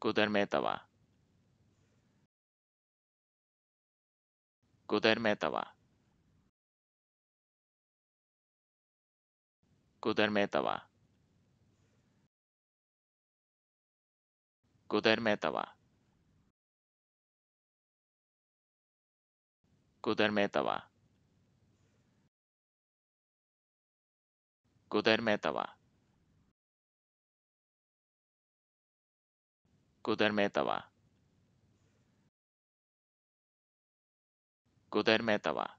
Kudermetova. Kudermetova. Kudermetova. Kudermetova. Kudermetova. metava. Kudermetova Kudermetova